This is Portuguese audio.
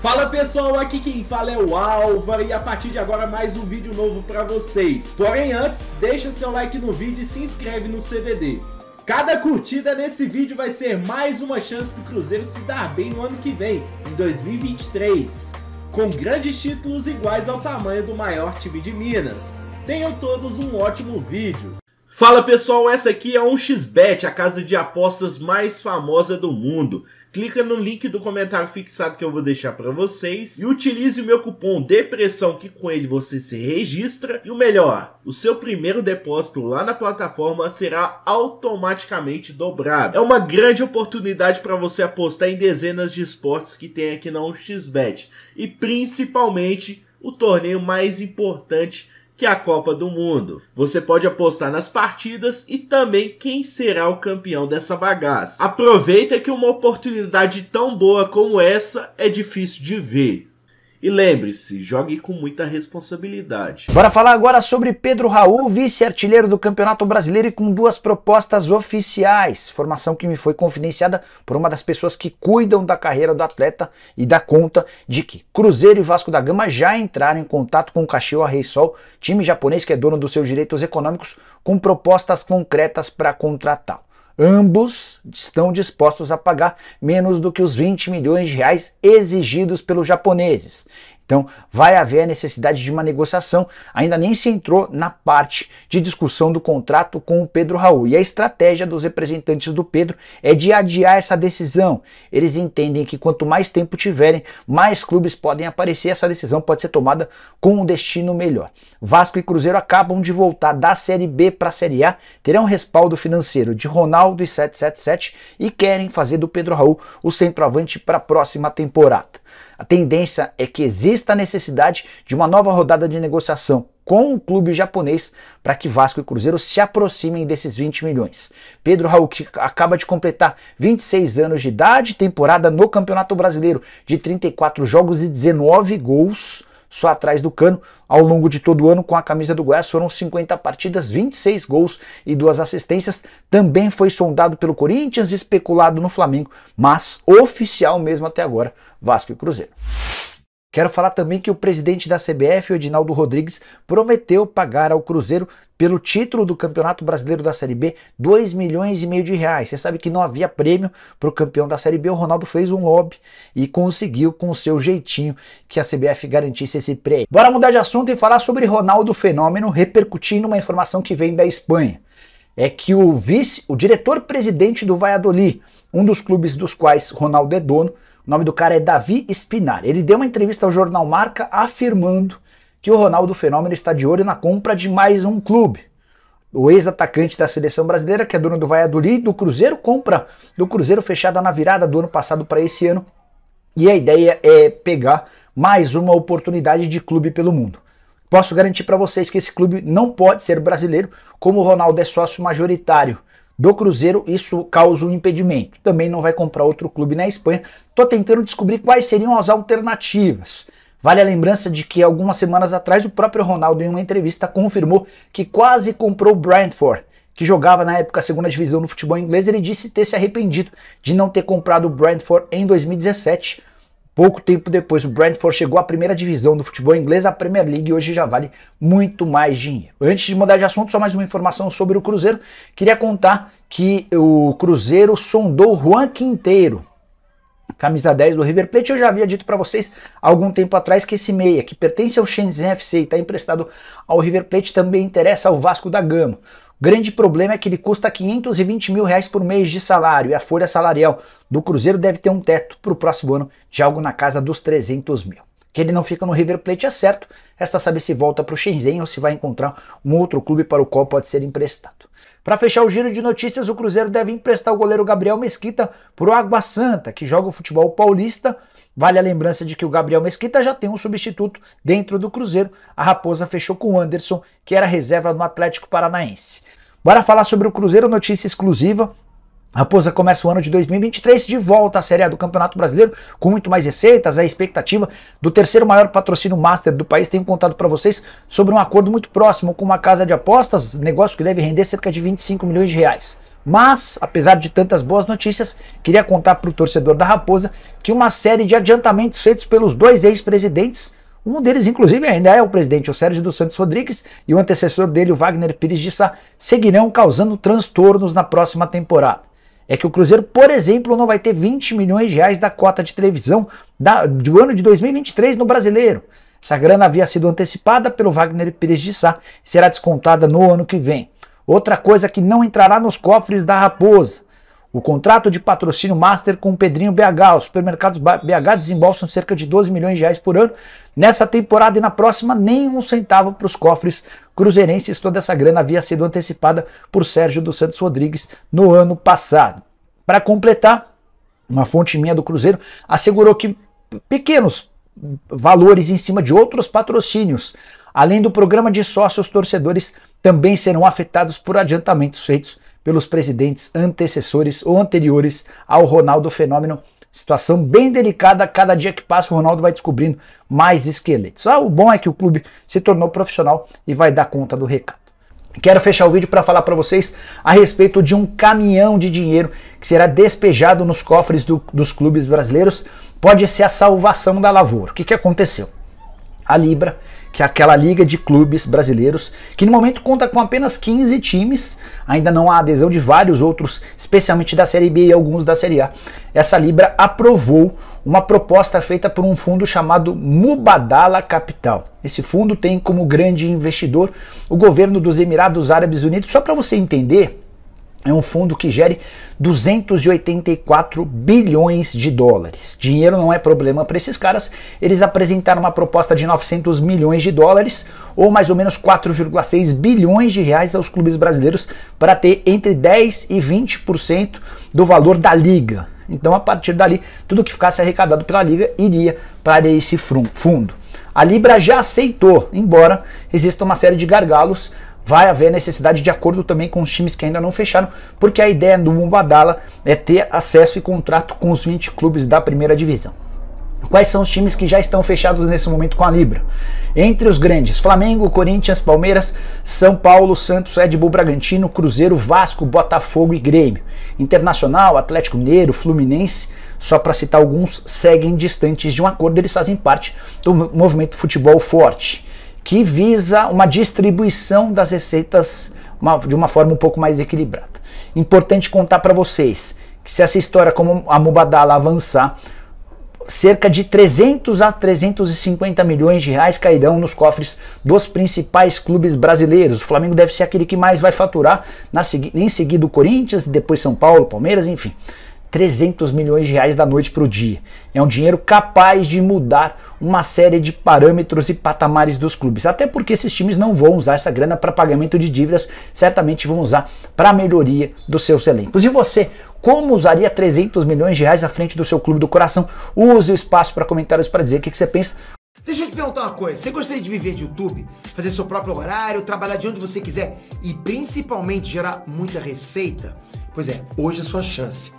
Fala pessoal, aqui quem fala é o Álvaro e a partir de agora mais um vídeo novo para vocês. Porém antes, deixa seu like no vídeo e se inscreve no CDD. Cada curtida nesse vídeo vai ser mais uma chance para o Cruzeiro se dar bem no ano que vem, em 2023, com grandes títulos iguais ao tamanho do maior time de Minas. Tenham todos um ótimo vídeo. Fala pessoal, essa aqui é a 1xBet, a casa de apostas mais famosa do mundo. Clica no link do comentário fixado que eu vou deixar para vocês e utilize o meu cupom DEPRESSão que com ele você se registra e o melhor, o seu primeiro depósito lá na plataforma será automaticamente dobrado. É uma grande oportunidade para você apostar em dezenas de esportes que tem aqui na 1xBet e principalmente o torneio mais importante que é a Copa do Mundo. Você pode apostar nas partidas e também quem será o campeão dessa bagaça. Aproveita que uma oportunidade tão boa como essa é difícil de ver. E lembre-se, jogue com muita responsabilidade. Bora falar agora sobre Pedro Raul, vice-artilheiro do Campeonato Brasileiro e com duas propostas oficiais. Formação que me foi confidenciada por uma das pessoas que cuidam da carreira do atleta e dá conta de que Cruzeiro e Vasco da Gama já entraram em contato com o Rei Sol, time japonês que é dono dos seus direitos econômicos, com propostas concretas para contratá-lo. Ambos estão dispostos a pagar menos do que os 20 milhões de reais exigidos pelos japoneses. Então, vai haver a necessidade de uma negociação. Ainda nem se entrou na parte de discussão do contrato com o Pedro Raul. E a estratégia dos representantes do Pedro é de adiar essa decisão. Eles entendem que quanto mais tempo tiverem, mais clubes podem aparecer. Essa decisão pode ser tomada com um destino melhor. Vasco e Cruzeiro acabam de voltar da Série B para a Série A, terão respaldo financeiro de Ronaldo e 777 e querem fazer do Pedro Raul o centroavante para a próxima temporada. A tendência é que exista a necessidade de uma nova rodada de negociação com o clube japonês para que Vasco e Cruzeiro se aproximem desses 20 milhões. Pedro Raul, que acaba de completar 26 anos de idade, temporada no Campeonato Brasileiro de 34 jogos e 19 gols, só atrás do Cano. Ao longo de todo o ano, com a camisa do Goiás, foram 50 partidas, 26 gols e duas assistências. Também foi sondado pelo Corinthians, especulado no Flamengo, mas oficial mesmo até agora, Vasco e Cruzeiro. Quero falar também que o presidente da CBF, Edinaldo Rodrigues, prometeu pagar ao Cruzeiro pelo título do Campeonato Brasileiro da Série B, 2 milhões e meio de reais. Você sabe que não havia prêmio para o campeão da Série B, o Ronaldo fez um lobby e conseguiu com o seu jeitinho que a CBF garantisse esse prêmio. Bora mudar de assunto e falar sobre Ronaldo Fenômeno, repercutindo uma informação que vem da Espanha. É que o vice, o diretor-presidente do Valladolid, um dos clubes dos quais Ronaldo é dono, o nome do cara é Davi Espinar. Ele deu uma entrevista ao jornal Marca afirmando que o Ronaldo Fenômeno está de olho na compra de mais um clube. O ex-atacante da seleção brasileira, que é dono do Valladolid, do Cruzeiro, compra do Cruzeiro fechada na virada do ano passado para esse ano. E a ideia é pegar mais uma oportunidade de clube pelo mundo. Posso garantir para vocês que esse clube não pode ser brasileiro, como o Ronaldo é sócio majoritário do Cruzeiro, isso causa um impedimento. Também não vai comprar outro clube na Espanha. Tô tentando descobrir quais seriam as alternativas. Vale a lembrança de que algumas semanas atrás o próprio Ronaldo, em uma entrevista, confirmou que quase comprou o Brentford, que jogava na época a segunda divisão do futebol inglês. Ele disse ter se arrependido de não ter comprado o Brentford em 2017. Pouco tempo depois, o Brentford chegou à primeira divisão do futebol inglês, a Premier League, e hoje já vale muito mais dinheiro. Antes de mudar de assunto, só mais uma informação sobre o Cruzeiro. Queria contar que o Cruzeiro sondou Juan Quinteiro, camisa 10 do River Plate. Eu já havia dito para vocês algum tempo atrás que esse meia, que pertence ao Shenzhen FC e está emprestado ao River Plate, também interessa ao Vasco da Gama. O grande problema é que ele custa 520 mil reais por mês de salário e a folha salarial do Cruzeiro deve ter um teto para o próximo ano de algo na casa dos 300 mil. Que ele não fica no River Plate é certo, resta saber se volta para o Shenzhen ou se vai encontrar um outro clube para o qual pode ser emprestado. Para fechar o giro de notícias, o Cruzeiro deve emprestar o goleiro Gabriel Mesquita para o Água Santa, que joga o futebol paulista. Vale a lembrança de que o Gabriel Mesquita já tem um substituto dentro do Cruzeiro. A Raposa fechou com o Anderson, que era reserva no Atlético Paranaense. Bora falar sobre o Cruzeiro, notícia exclusiva. Raposa começa o ano de 2023 de volta à Série A do Campeonato Brasileiro com muito mais receitas. A expectativa do terceiro maior patrocínio master do país. tem contado para vocês sobre um acordo muito próximo com uma casa de apostas, negócio que deve render cerca de 25 milhões de reais. Mas, apesar de tantas boas notícias, queria contar para o torcedor da Raposa que uma série de adiantamentos feitos pelos dois ex-presidentes um deles, inclusive, ainda é o presidente, o Sérgio dos Santos Rodrigues, e o antecessor dele, o Wagner Pires de Sá, seguirão causando transtornos na próxima temporada é que o Cruzeiro, por exemplo, não vai ter 20 milhões de reais da cota de televisão da, do ano de 2023 no brasileiro. Essa grana havia sido antecipada pelo Wagner Pires de Sá e será descontada no ano que vem. Outra coisa que não entrará nos cofres da Raposa. O contrato de patrocínio master com o Pedrinho BH. Os supermercados BH desembolsam cerca de 12 milhões de reais por ano. Nessa temporada e na próxima, nem um centavo para os cofres cruzeirenses, toda essa grana havia sido antecipada por Sérgio dos Santos Rodrigues no ano passado. Para completar, uma fonte minha do Cruzeiro assegurou que pequenos valores em cima de outros patrocínios, além do programa de sócios torcedores, também serão afetados por adiantamentos feitos pelos presidentes antecessores ou anteriores ao Ronaldo Fenômeno Situação bem delicada, cada dia que passa o Ronaldo vai descobrindo mais esqueletos. Ah, o bom é que o clube se tornou profissional e vai dar conta do recado. Quero fechar o vídeo para falar para vocês a respeito de um caminhão de dinheiro que será despejado nos cofres do, dos clubes brasileiros. Pode ser a salvação da lavoura. O que, que aconteceu? A Libra que é aquela liga de clubes brasileiros, que no momento conta com apenas 15 times, ainda não há adesão de vários outros, especialmente da Série B e alguns da Série A. Essa Libra aprovou uma proposta feita por um fundo chamado Mubadala Capital. Esse fundo tem como grande investidor o governo dos Emirados Árabes Unidos. Só para você entender, é um fundo que gere 284 bilhões de dólares. Dinheiro não é problema para esses caras. Eles apresentaram uma proposta de 900 milhões de dólares, ou mais ou menos 4,6 bilhões de reais aos clubes brasileiros para ter entre 10 e 20% do valor da liga. Então, a partir dali, tudo que ficasse arrecadado pela liga iria para esse fundo. A Libra já aceitou, embora exista uma série de gargalos vai haver necessidade de acordo também com os times que ainda não fecharam, porque a ideia do Mubadala é ter acesso e contrato com os 20 clubes da primeira divisão. Quais são os times que já estão fechados nesse momento com a Libra? Entre os grandes, Flamengo, Corinthians, Palmeiras, São Paulo, Santos, Red Bull Bragantino, Cruzeiro, Vasco, Botafogo e Grêmio. Internacional, Atlético Mineiro, Fluminense, só para citar alguns, seguem distantes de um acordo, eles fazem parte do movimento futebol forte que visa uma distribuição das receitas uma, de uma forma um pouco mais equilibrada. Importante contar para vocês que se essa história como a Mubadala avançar, cerca de 300 a 350 milhões de reais cairão nos cofres dos principais clubes brasileiros. O Flamengo deve ser aquele que mais vai faturar, na, em seguida o Corinthians, depois São Paulo, Palmeiras, enfim. 300 milhões de reais da noite para o dia. É um dinheiro capaz de mudar uma série de parâmetros e patamares dos clubes. Até porque esses times não vão usar essa grana para pagamento de dívidas, certamente vão usar para melhoria dos seus elencos. E você, como usaria 300 milhões de reais à frente do seu clube do coração? Use o espaço para comentários para dizer o que, que você pensa. Deixa eu te perguntar uma coisa: você gostaria de viver de YouTube, fazer seu próprio horário, trabalhar de onde você quiser e principalmente gerar muita receita? Pois é, hoje é a sua chance